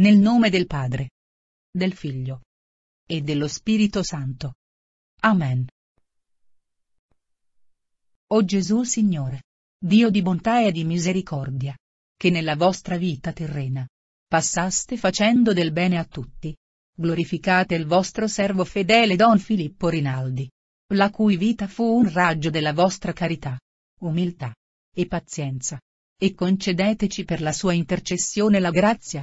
Nel nome del Padre, del Figlio e dello Spirito Santo. Amen. O Gesù Signore, Dio di bontà e di misericordia, che nella vostra vita terrena passaste facendo del bene a tutti, glorificate il vostro servo fedele Don Filippo Rinaldi, la cui vita fu un raggio della vostra carità, umiltà e pazienza, e concedeteci per la sua intercessione la grazia,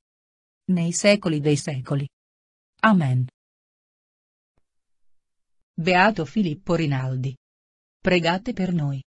nei secoli dei secoli. Amen. Beato Filippo Rinaldi. Pregate per noi.